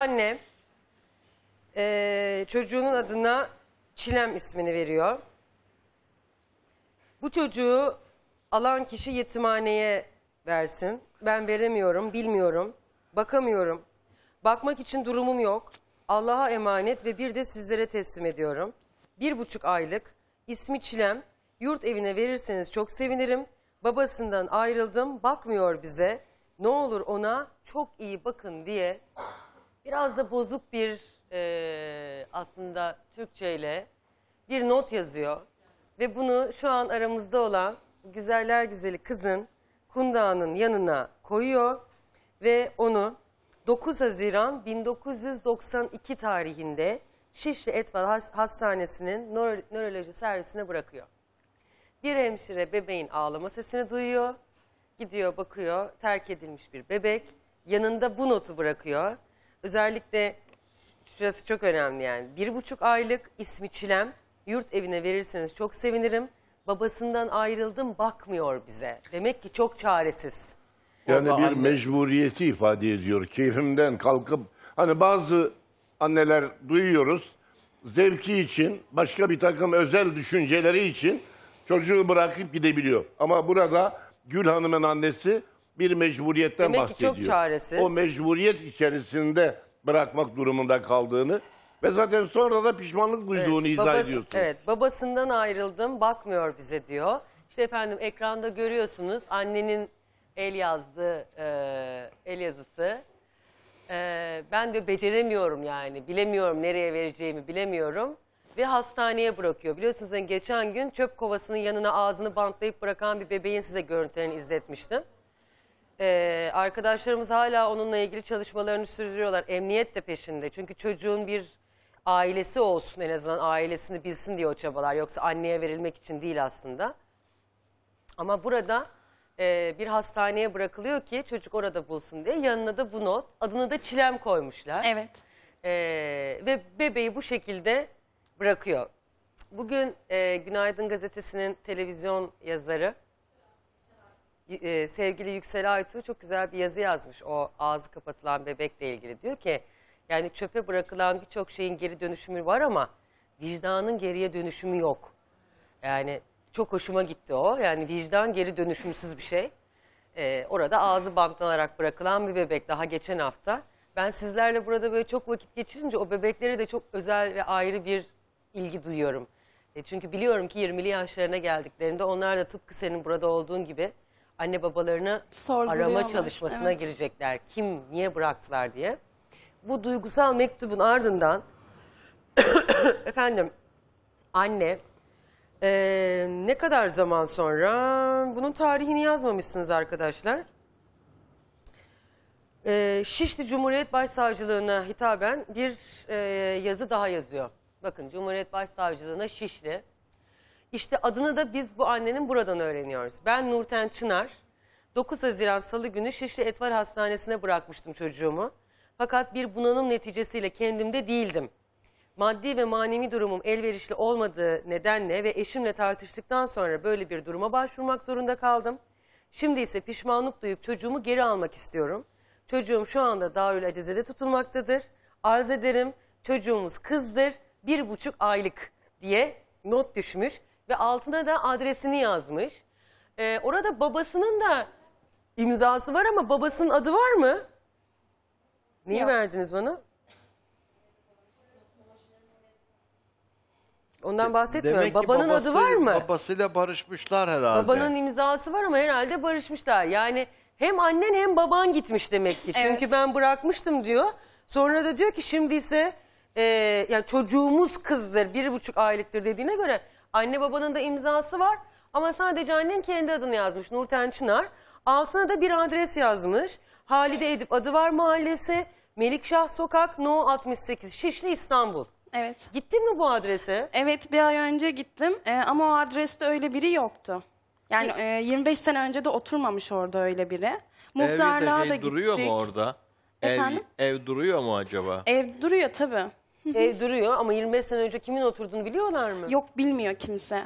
Anne e, çocuğunun adına Çilem ismini veriyor. Bu çocuğu alan kişi yetimhaneye versin. Ben veremiyorum, bilmiyorum, bakamıyorum. Bakmak için durumum yok. Allah'a emanet ve bir de sizlere teslim ediyorum. Bir buçuk aylık, ismi Çilem, yurt evine verirseniz çok sevinirim. Babasından ayrıldım, bakmıyor bize. Ne olur ona çok iyi bakın diye biraz da bozuk bir e, aslında Türkçe ile bir not yazıyor. Ve bunu şu an aramızda olan güzeller güzeli kızın kundağının yanına koyuyor ve onu 9 Haziran 1992 tarihinde Şişli Etbal Hastanesi'nin nöro nöroloji servisine bırakıyor. Bir hemşire bebeğin ağlama sesini duyuyor. Gidiyor bakıyor terk edilmiş bir bebek. Yanında bu notu bırakıyor. Özellikle şurası çok önemli yani. Bir buçuk aylık ismi Çilem. Yurt evine verirseniz çok sevinirim. Babasından ayrıldım bakmıyor bize. Demek ki çok çaresiz. Yani bir anne- mecburiyeti ifade ediyor. Keyfimden kalkıp hani bazı anneler duyuyoruz zevki için başka bir takım özel düşünceleri için çocuğu bırakıp gidebiliyor. Ama burada Gül Hanım'ın annesi bir mecburiyetten Demek bahsediyor. Demek çok çaresiz. O mecburiyet içerisinde bırakmak durumunda kaldığını ve zaten sonra da pişmanlık duyduğunu evet, izah babası, ediyorsun. Evet babasından ayrıldım bakmıyor bize diyor. İşte efendim ekranda görüyorsunuz annenin el yazdığı e, el yazısı. E, ben de beceremiyorum yani bilemiyorum nereye vereceğimi bilemiyorum. Ve hastaneye bırakıyor. Biliyorsunuz yani geçen gün çöp kovasının yanına ağzını bantlayıp bırakan bir bebeğin size görüntülerini izletmiştim. Ee, arkadaşlarımız hala onunla ilgili çalışmalarını sürdürüyorlar. Emniyet de peşinde. Çünkü çocuğun bir ailesi olsun en azından ailesini bilsin diye o çabalar. Yoksa anneye verilmek için değil aslında. Ama burada e, bir hastaneye bırakılıyor ki çocuk orada bulsun diye. Yanına da bu not. Adını da Çilem koymuşlar. Evet. Ee, ve bebeği bu şekilde bırakıyor. Bugün e, Günaydın Gazetesi'nin televizyon yazarı e, sevgili Yüksel Aytuğ çok güzel bir yazı yazmış o ağzı kapatılan bebekle ilgili. Diyor ki yani çöpe bırakılan birçok şeyin geri dönüşümü var ama vicdanın geriye dönüşümü yok. Yani çok hoşuma gitti o. Yani vicdan geri dönüşümsüz bir şey. Ee, orada ağzı bantlanarak bırakılan bir bebek daha geçen hafta. Ben sizlerle burada böyle çok vakit geçirince o bebeklere de çok özel ve ayrı bir ilgi duyuyorum. E çünkü biliyorum ki 20'li yaşlarına geldiklerinde onlar da tıpkı senin burada olduğun gibi anne babalarını arama çalışmasına evet. girecekler. Kim, niye bıraktılar diye. Bu duygusal mektubun ardından efendim anne ee, ne kadar zaman sonra bunun tarihini yazmamışsınız arkadaşlar. Ee, Şişli Cumhuriyet Başsavcılığına hitaben bir e, yazı daha yazıyor. Bakın Cumhuriyet Başsavcılığına Şişli işte adını da biz bu annenin buradan öğreniyoruz. Ben Nurten Çınar. 9 Haziran Salı günü Şişli Etvar Hastanesi'ne bırakmıştım çocuğumu. Fakat bir bunalım neticesiyle kendimde değildim. Maddi ve manevi durumum elverişli olmadığı nedenle ve eşimle tartıştıktan sonra böyle bir duruma başvurmak zorunda kaldım. Şimdi ise pişmanlık duyup çocuğumu geri almak istiyorum. Çocuğum şu anda Darül Acize'de tutulmaktadır. Arz ederim çocuğumuz kızdır bir buçuk aylık diye not düşmüş ve altına da adresini yazmış. Ee, orada babasının da imzası var ama babasının adı var mı? Niye Yok. verdiniz bana? Ondan bahsetmiyorum. Demek ki Babanın adı var mı? Babasıyla barışmışlar herhalde. Babanın imzası var ama herhalde barışmışlar. Yani hem annen hem baban gitmiş demek ki. Çünkü Evet. ben bırakmıştım diyor. Sonra da diyor ki şimdi ise e, yani çocuğumuz kızdır bir buçuk aylıktır dediğine göre Anne babanın da imzası var ama sadece annem kendi adını yazmış Nurten Çınar. Altına da bir adres yazmış. Halide Edip Adıvar Mahallesi, Melikşah Sokak, No 68, Şişli İstanbul. Evet. Gittin mi bu adrese? Evet bir ay önce gittim Ee, ama o adreste öyle biri yoktu. Yani e, 25 e, sene önce de oturmamış orada öyle biri. Muhtarlığa şey da Ev gittik. duruyor mu orada? Ev, Efendim? ev duruyor mu acaba? Ev duruyor tabii e, duruyor ama 25 sene önce kimin oturduğunu biliyorlar mı? Yok bilmiyor kimse.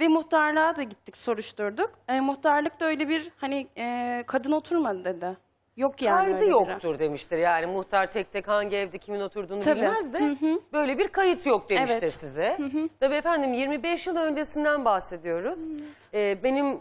Ve muhtarlığa da gittik soruşturduk. E, muhtarlık da öyle bir hani e, kadın oturmadı dedi. Yok yani Kaydı öyle biri. yoktur demiştir. Yani muhtar tek tek hangi evde kimin oturduğunu Tabii. bilmez de Hı hı. böyle bir kayıt yok demiştir Evet. size. Tabii efendim 25 yıl öncesinden bahsediyoruz. Ee, benim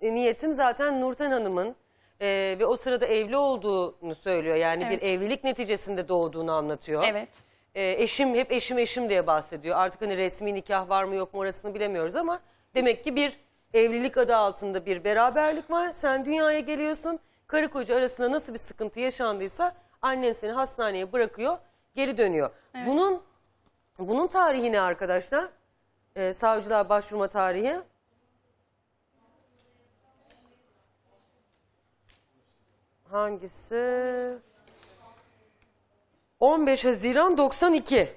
e, niyetim zaten Nurten Hanım'ın e, ve o sırada evli olduğunu söylüyor. Yani Evet. bir evlilik neticesinde doğduğunu anlatıyor. Evet e, eşim hep eşim eşim diye bahsediyor. Artık hani resmi nikah var mı yok mu orasını bilemiyoruz ama demek ki bir evlilik adı altında bir beraberlik var. Sen dünyaya geliyorsun. Karı koca arasında nasıl bir sıkıntı yaşandıysa annen seni hastaneye bırakıyor, geri dönüyor. Evet. Bunun bunun tarihi ne arkadaşlar? Ee, savcılığa başvurma tarihi. Hangisi? 15 Haziran 92.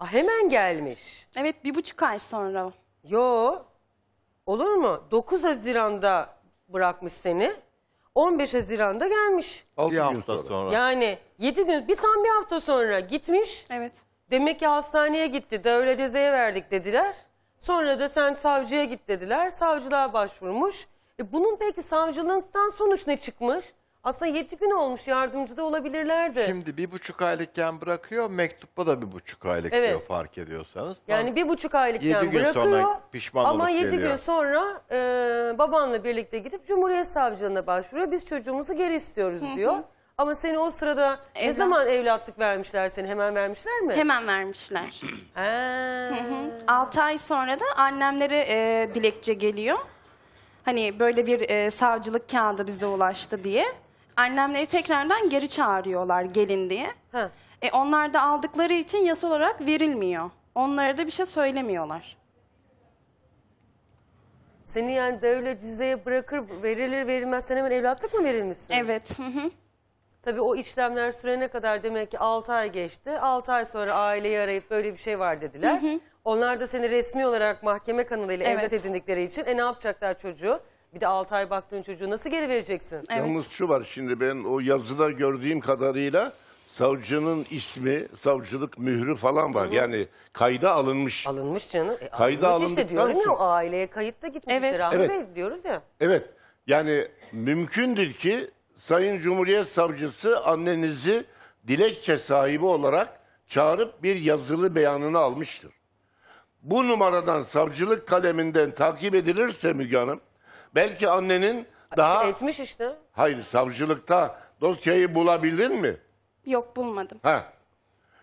Ah hemen gelmiş. Evet bir buçuk ay sonra. Yo. Olur mu? 9 Haziran'da bırakmış seni. 15 Haziran'da gelmiş. 6 bir hafta sonra. Yani 7 gün bir tam bir hafta sonra gitmiş. Evet. Demek ki hastaneye gitti da öyle cezaya verdik dediler. Sonra da sen savcıya git dediler. Savcılığa başvurmuş. E bunun peki savcılıktan sonuç ne çıkmış? Aslında yedi gün olmuş yardımcı da olabilirlerdi. Şimdi bir buçuk aylıkken bırakıyor, mektupta da bir buçuk aylık Evet. diyor fark ediyorsanız. Yani bir buçuk aylıkken Yedi gün sonra bırakıyor pişman ama yedi geliyor. gün sonra e, babanla birlikte gidip Cumhuriyet Savcılığına başvuruyor. Biz çocuğumuzu geri istiyoruz diyor. Ama seni o sırada ne zaman evlatlık vermişler seni hemen vermişler mi? Hemen vermişler. Altı ay sonra da annemlere e, dilekçe geliyor. Hani böyle bir e, savcılık kağıdı bize ulaştı diye annemleri tekrardan geri çağırıyorlar gelin diye. Ha. E onlar da aldıkları için yasal olarak verilmiyor. Onlara da bir şey söylemiyorlar. Seni yani devlet dizeye bırakır verilir verilmez sen hemen evlatlık mı verilmişsin? Evet. Tabii o işlemler sürene kadar demek ki 6 ay geçti. 6 ay sonra aileyi arayıp böyle bir şey var dediler. Onlar da seni resmi olarak mahkeme kanalıyla evet. evlat edindikleri için e ne yapacaklar çocuğu? Bir de 6 ay baktığın çocuğu nasıl geri vereceksin? Evet. Yalnız şu var şimdi ben o yazıda gördüğüm kadarıyla savcının ismi, savcılık mührü falan var. Yani kayda alınmış. Alınmış canım. E, Kayda alınmış işte alındıktan diyorum ya o aileye kayıtta gitmiş Evet. Evet. Bey diyoruz ya. Evet. Yani mümkündür ki Sayın Cumhuriyet Savcısı annenizi dilekçe sahibi olarak çağırıp bir yazılı beyanını almıştır. Bu numaradan savcılık kaleminden takip edilirse Müge Hanım, Belki annenin daha... Etmiş işte. Hayır savcılıkta dosyayı bulabildin mi? Yok bulmadım. Ha.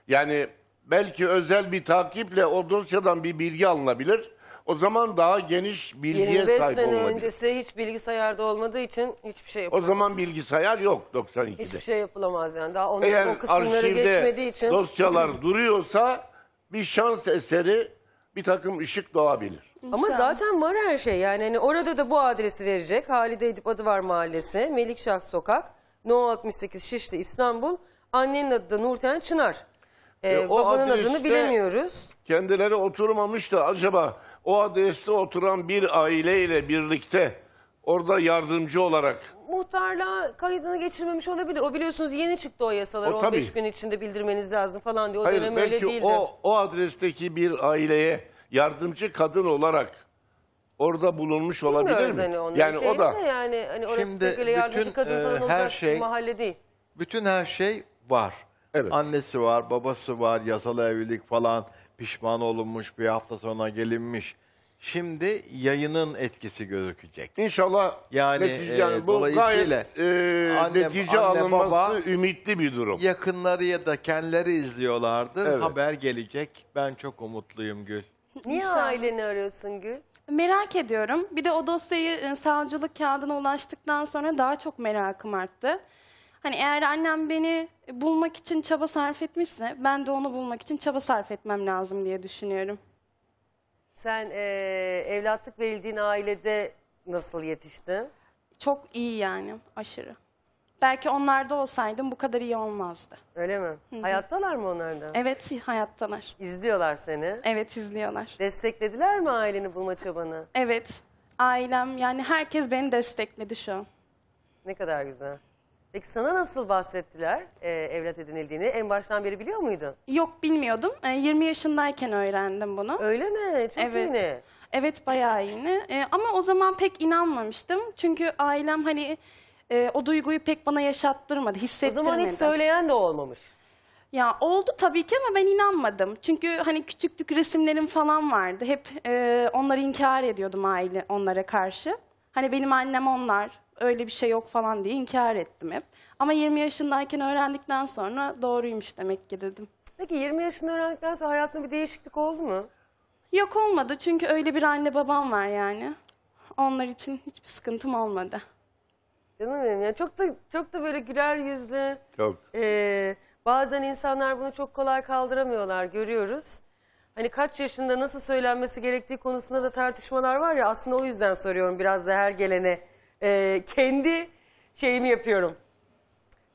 Yani belki özel bir takiple o dosyadan bir bilgi alınabilir. O zaman daha geniş bilgiye 25 sahip sene olabilir. öncesi hiç bilgisayarda olmadığı için hiçbir şey O zaman bilgisayar yok 92'de. Hiçbir şey yapılamaz yani. Daha onun Eğer o kısımları arşivde geçmediği için. dosyalar duruyorsa bir şans eseri bir takım ışık doğabilir. Ama zaten var her şey yani hani orada da bu adresi verecek. Halide Edip Adıvar Mahallesi, Melikşah Sokak, No 68 Şişli İstanbul. Annenin adı da Nurten Çınar. Ee, E, o babanın adını bilemiyoruz. Kendileri oturmamış da acaba o adreste oturan bir aileyle birlikte orada yardımcı olarak muhtarla kaydını geçirmemiş olabilir. O biliyorsunuz yeni çıktı o yasalar. O 15 gün içinde bildirmeniz lazım falan diyor. O Hayır dönem öyle belki değildi. o, o adresteki bir aileye yardımcı kadın olarak orada bulunmuş olabilir Bilmiyoruz mi? hani Yani o şey da yani hani orası Şimdi bütün, kadın e, her şey- mahalle değil. Bütün her şey var. Evet. Annesi var, babası var, yasalı evlilik falan pişman olunmuş, bir hafta sonra gelinmiş. Şimdi yayının etkisi gözükecek. İnşallah. yani, e, Yani, e, bu dolayısıyla gayet e, annem- netice anne, alınması baba- ümitli bir durum. Yakınları ya da kendileri izliyorlardır. Evet. Haber gelecek. Ben çok umutluyum Gül. Niye İnşallah. aileni arıyorsun Gül? Merak ediyorum. Bir de o dosyayı e, savcılık kağıdına ulaştıktan sonra daha çok merakım arttı. Hani eğer annem beni bulmak için çaba sarf etmişse ben de onu bulmak için çaba sarf etmem lazım diye düşünüyorum. Sen e, evlatlık verildiğin ailede nasıl yetiştin? Çok iyi yani aşırı. Belki onlarda olsaydım bu kadar iyi olmazdı. Öyle mi? Hayattalar mı onlar da? Evet hayattalar. İzliyorlar seni. Evet izliyorlar. Desteklediler mi aileni bulma çabanı? Evet. Ailem yani herkes beni destekledi şu an. Ne kadar güzel. Peki sana nasıl bahsettiler e, evlat edinildiğini? En baştan beri biliyor muydun? Yok bilmiyordum. E, 20 yaşındayken öğrendim bunu. Öyle mi? Çok Evet. yeni. Evet bayağı iyi Ee, ama o zaman pek inanmamıştım. Çünkü ailem hani e, o duyguyu pek bana yaşattırmadı, O zaman hiç söyleyen de olmamış. Ya oldu tabii ki ama ben inanmadım. Çünkü hani küçüklük resimlerim falan vardı. Hep e, onları inkar ediyordum aile onlara karşı. Hani benim annem onlar öyle bir şey yok falan diye inkar ettim hep. Ama 20 yaşındayken öğrendikten sonra doğruymuş demek ki dedim. Peki 20 yaşında öğrendikten sonra hayatında bir değişiklik oldu mu? Yok olmadı çünkü öyle bir anne babam var yani. Onlar için hiçbir sıkıntım olmadı. Canım benim Yani çok da çok da böyle güler yüzlü. Çok. Ee, bazen insanlar bunu çok kolay kaldıramıyorlar görüyoruz. Hani kaç yaşında nasıl söylenmesi gerektiği konusunda da tartışmalar var ya aslında o yüzden soruyorum biraz da her gelene. Ee, kendi şeyimi yapıyorum.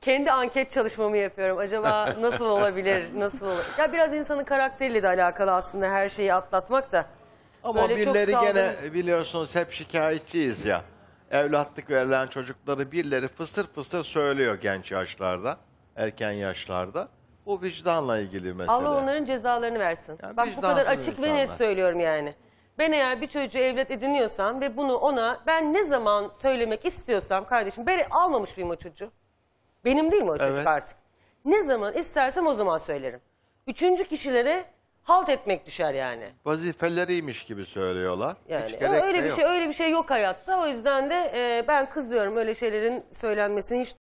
Kendi anket çalışmamı yapıyorum. Acaba nasıl olabilir? Nasıl olur? Ya biraz insanın karakteriyle de alakalı aslında her şeyi atlatmak da. Ama Böyle çok saldırı- gene biliyorsunuz hep şikayetçiyiz ya evlatlık verilen çocukları birileri fısır fısır söylüyor genç yaşlarda, erken yaşlarda. Bu vicdanla ilgili mesele. Allah onların cezalarını versin. Yani Bak bu kadar açık insanlar. ve net söylüyorum yani. Ben eğer bir çocuğu evlat ediniyorsam ve bunu ona ben ne zaman söylemek istiyorsam kardeşim ben almamış bir o çocuğu? Benim değil mi o çocuk evet. artık? Ne zaman istersem o zaman söylerim. Üçüncü kişilere halt etmek düşer yani. Vazifeleriymiş gibi söylüyorlar. Yani Hiç gerek öyle bir şey, yok. şey öyle bir şey yok hayatta. O yüzden de e, ben kızıyorum öyle şeylerin söylenmesini hiç